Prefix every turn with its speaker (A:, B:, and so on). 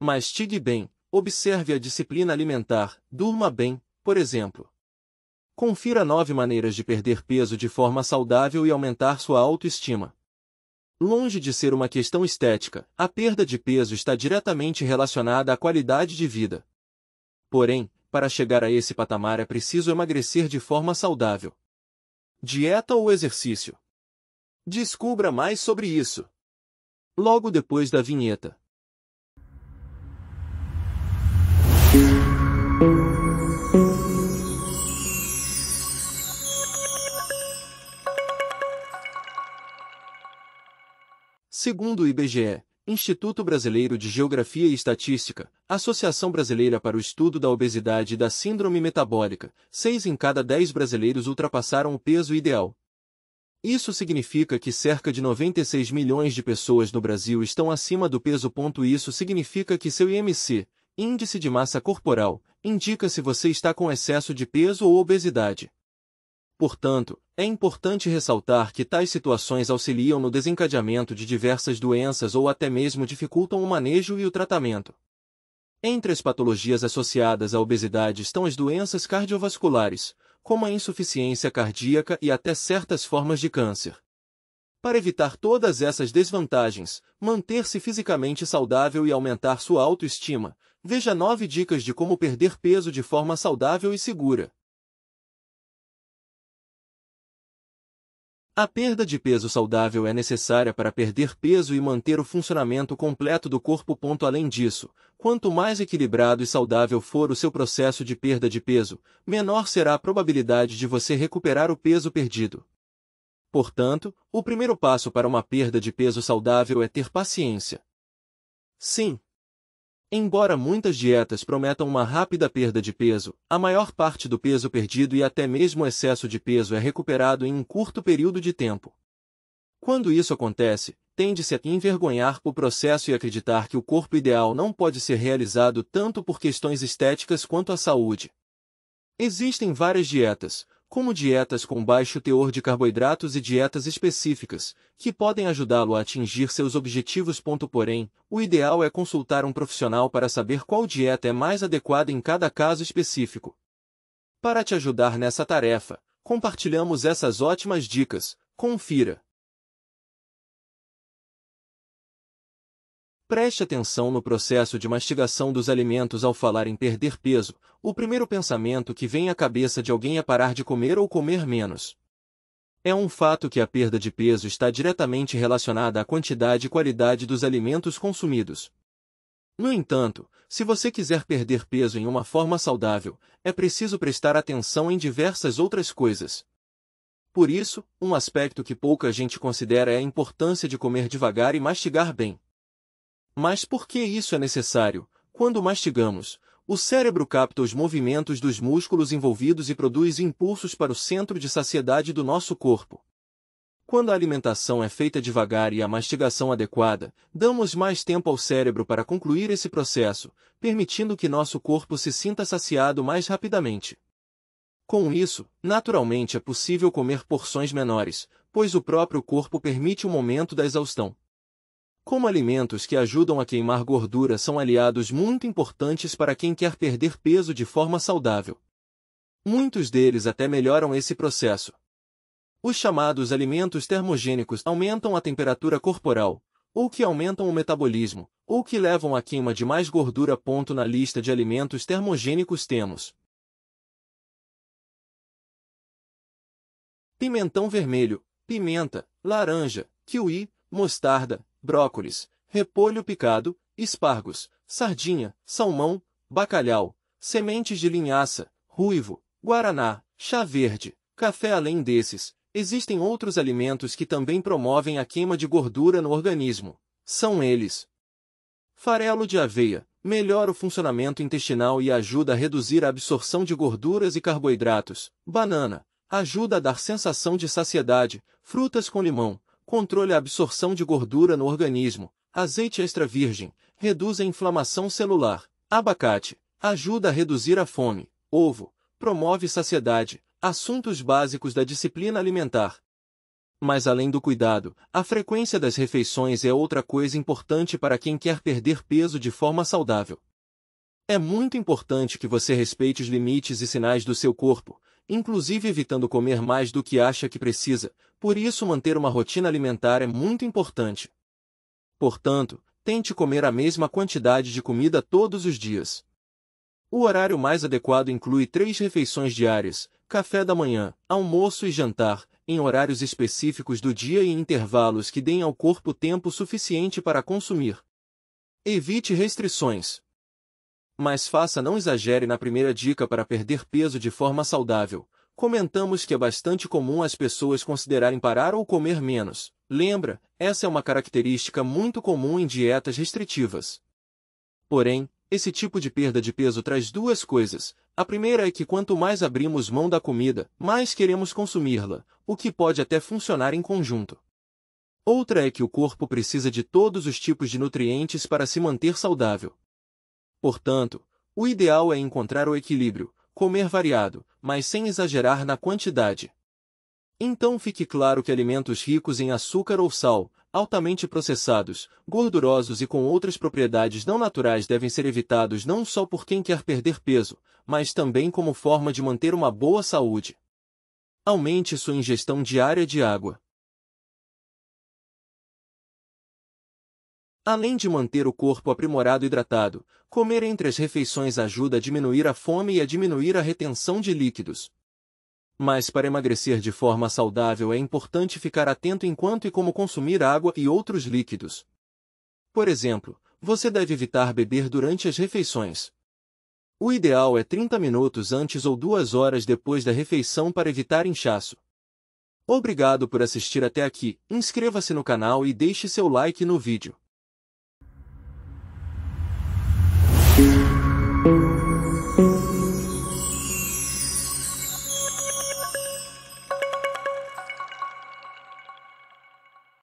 A: mastigue bem, observe a disciplina alimentar, durma bem, por exemplo. Confira nove maneiras de perder peso de forma saudável e aumentar sua autoestima. Longe de ser uma questão estética, a perda de peso está diretamente relacionada à qualidade de vida. Porém, para chegar a esse patamar é preciso emagrecer de forma saudável. Dieta ou exercício? Descubra mais sobre isso. Logo depois da vinheta. Segundo o IBGE, Instituto Brasileiro de Geografia e Estatística, Associação Brasileira para o Estudo da Obesidade e da Síndrome Metabólica, 6 em cada 10 brasileiros ultrapassaram o peso ideal. Isso significa que cerca de 96 milhões de pessoas no Brasil estão acima do peso. Isso significa que seu IMC, Índice de Massa Corporal, indica se você está com excesso de peso ou obesidade. Portanto, é importante ressaltar que tais situações auxiliam no desencadeamento de diversas doenças ou até mesmo dificultam o manejo e o tratamento. Entre as patologias associadas à obesidade estão as doenças cardiovasculares, como a insuficiência cardíaca e até certas formas de câncer. Para evitar todas essas desvantagens, manter-se fisicamente saudável e aumentar sua autoestima, veja 9 dicas de como perder peso de forma saudável e segura. A perda de peso saudável é necessária para perder peso e manter o funcionamento completo do corpo. Ponto além disso, quanto mais equilibrado e saudável for o seu processo de perda de peso, menor será a probabilidade de você recuperar o peso perdido. Portanto, o primeiro passo para uma perda de peso saudável é ter paciência. Sim, Embora muitas dietas prometam uma rápida perda de peso, a maior parte do peso perdido e até mesmo o excesso de peso é recuperado em um curto período de tempo. Quando isso acontece, tende-se a envergonhar o processo e acreditar que o corpo ideal não pode ser realizado tanto por questões estéticas quanto a saúde. Existem várias dietas, como dietas com baixo teor de carboidratos e dietas específicas, que podem ajudá-lo a atingir seus objetivos. Porém, o ideal é consultar um profissional para saber qual dieta é mais adequada em cada caso específico. Para te ajudar nessa tarefa, compartilhamos essas ótimas dicas. Confira! Preste atenção no processo de mastigação dos alimentos ao falar em perder peso. O primeiro pensamento que vem à cabeça de alguém é parar de comer ou comer menos. É um fato que a perda de peso está diretamente relacionada à quantidade e qualidade dos alimentos consumidos. No entanto, se você quiser perder peso em uma forma saudável, é preciso prestar atenção em diversas outras coisas. Por isso, um aspecto que pouca gente considera é a importância de comer devagar e mastigar bem. Mas por que isso é necessário? Quando mastigamos, o cérebro capta os movimentos dos músculos envolvidos e produz impulsos para o centro de saciedade do nosso corpo. Quando a alimentação é feita devagar e a mastigação adequada, damos mais tempo ao cérebro para concluir esse processo, permitindo que nosso corpo se sinta saciado mais rapidamente. Com isso, naturalmente é possível comer porções menores, pois o próprio corpo permite o momento da exaustão. Como alimentos que ajudam a queimar gordura são aliados muito importantes para quem quer perder peso de forma saudável. Muitos deles até melhoram esse processo. Os chamados alimentos termogênicos aumentam a temperatura corporal, ou que aumentam o metabolismo, ou que levam à queima de mais gordura. Ponto na lista de alimentos termogênicos temos pimentão vermelho, pimenta, laranja, kiwi, mostarda, brócolis, repolho picado, espargos, sardinha, salmão, bacalhau, sementes de linhaça, ruivo, guaraná, chá verde, café além desses, existem outros alimentos que também promovem a queima de gordura no organismo. São eles: farelo de aveia, melhora o funcionamento intestinal e ajuda a reduzir a absorção de gorduras e carboidratos. Banana, ajuda a dar sensação de saciedade. Frutas com limão, controle a absorção de gordura no organismo, azeite extra virgem, reduz a inflamação celular, abacate, ajuda a reduzir a fome, ovo, promove saciedade, assuntos básicos da disciplina alimentar. Mas além do cuidado, a frequência das refeições é outra coisa importante para quem quer perder peso de forma saudável. É muito importante que você respeite os limites e sinais do seu corpo, inclusive evitando comer mais do que acha que precisa, por isso manter uma rotina alimentar é muito importante. Portanto, tente comer a mesma quantidade de comida todos os dias. O horário mais adequado inclui três refeições diárias, café da manhã, almoço e jantar, em horários específicos do dia e intervalos que deem ao corpo tempo suficiente para consumir. Evite restrições. Mas faça não exagere na primeira dica para perder peso de forma saudável. Comentamos que é bastante comum as pessoas considerarem parar ou comer menos. Lembra, essa é uma característica muito comum em dietas restritivas. Porém, esse tipo de perda de peso traz duas coisas. A primeira é que quanto mais abrimos mão da comida, mais queremos consumi-la, o que pode até funcionar em conjunto. Outra é que o corpo precisa de todos os tipos de nutrientes para se manter saudável. Portanto, o ideal é encontrar o equilíbrio, comer variado, mas sem exagerar na quantidade. Então fique claro que alimentos ricos em açúcar ou sal, altamente processados, gordurosos e com outras propriedades não naturais devem ser evitados não só por quem quer perder peso, mas também como forma de manter uma boa saúde. Aumente sua ingestão diária de água. Além de manter o corpo aprimorado e hidratado, comer entre as refeições ajuda a diminuir a fome e a diminuir a retenção de líquidos. Mas para emagrecer de forma saudável é importante ficar atento enquanto e como consumir água e outros líquidos. Por exemplo, você deve evitar beber durante as refeições. O ideal é 30 minutos antes ou 2 horas depois da refeição para evitar inchaço. Obrigado por assistir até aqui, inscreva-se no canal e deixe seu like no vídeo.